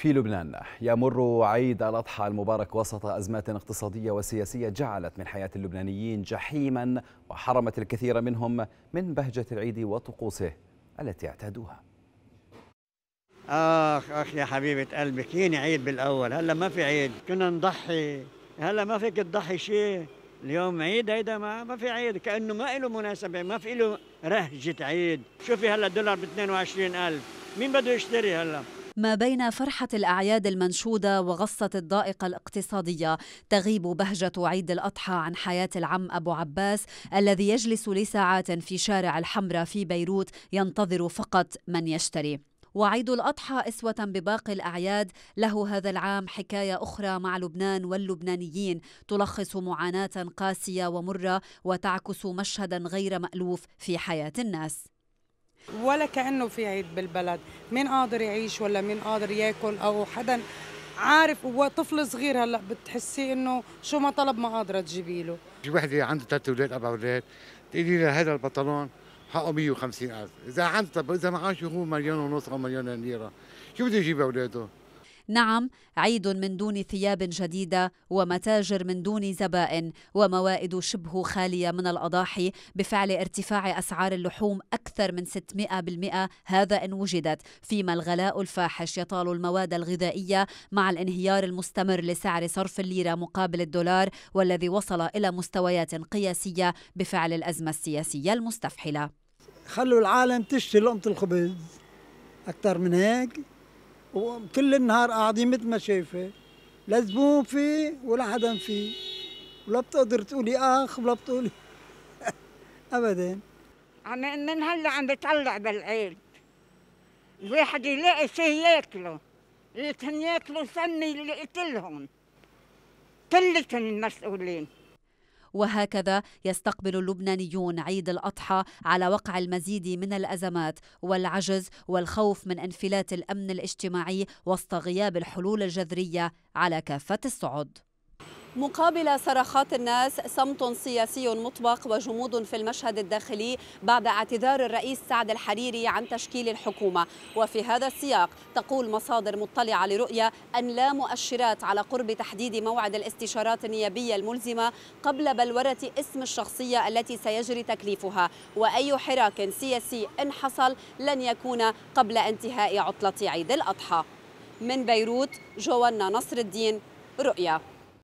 في لبنان يمر عيد الأضحى المبارك وسط أزمات اقتصادية وسياسية جعلت من حياة اللبنانيين جحيما وحرمت الكثير منهم من بهجة العيد وطقوسه التي اعتادوها آخ آخ يا حبيبة قلبي كين عيد بالأول هلا ما في عيد كنا نضحي هلا ما فيك تضحي شيء اليوم عيد هيدا ما ما في عيد كأنه ما له مناسبة ما في له رهجة عيد شوفي هلا الدولار ب 22000 مين بده يشتري هلا ما بين فرحة الأعياد المنشودة وغصة الضائقة الاقتصادية تغيب بهجة عيد الأضحى عن حياة العم أبو عباس الذي يجلس لساعات في شارع الحمراء في بيروت ينتظر فقط من يشتري وعيد الأضحى إسوة بباقي الأعياد له هذا العام حكاية أخرى مع لبنان واللبنانيين تلخص معاناة قاسية ومرة وتعكس مشهدا غير مألوف في حياة الناس ولا كأنه في عيد بالبلد مين قادر يعيش ولا مين قادر ياكل أو حدا عارف هو طفل صغير هلا بتحسي انه شو ما طلب ما قادره تجيبي له في وحده عنده ثلاث اولاد اربع اولاد تقولي لها هذا البطلون حقه 150 ألف إذا عنده طب إذا معاه هو مليون ونص أو مليون ليرة شو بده يجيب أولاده؟ نعم عيد من دون ثياب جديدة ومتاجر من دون زبائن وموائد شبه خالية من الأضاحي بفعل ارتفاع أسعار اللحوم أكثر من 600% هذا إن وجدت فيما الغلاء الفاحش يطال المواد الغذائية مع الانهيار المستمر لسعر صرف الليرة مقابل الدولار والذي وصل إلى مستويات قياسية بفعل الأزمة السياسية المستفحلة خلوا العالم تشتري لقمة الخبز أكثر من هيك وكل النهار قاعدين مثل ما شايفه لا زبون فيه ولا حدا فيه ولا بتقدر تقولي اخ ولا بتقولي ابدا عم من هلا عم بطلع بالعيد الواحد يلاقي شيء ياكله لكن ياكلوا سمي اللي قتلهم كلتن المسؤولين وهكذا يستقبل اللبنانيون عيد الأضحى على وقع المزيد من الأزمات والعجز والخوف من انفلات الأمن الاجتماعي وسط غياب الحلول الجذرية على كافة الصعد مقابل صرخات الناس صمت سياسي مطبق وجمود في المشهد الداخلي بعد اعتذار الرئيس سعد الحريري عن تشكيل الحكومة وفي هذا السياق تقول مصادر مطلعة لرؤية أن لا مؤشرات على قرب تحديد موعد الاستشارات النيابية الملزمة قبل بلورة اسم الشخصية التي سيجري تكليفها وأي حراك سياسي إن حصل لن يكون قبل انتهاء عطلة عيد الأضحى من بيروت جوانا نصر الدين رؤيا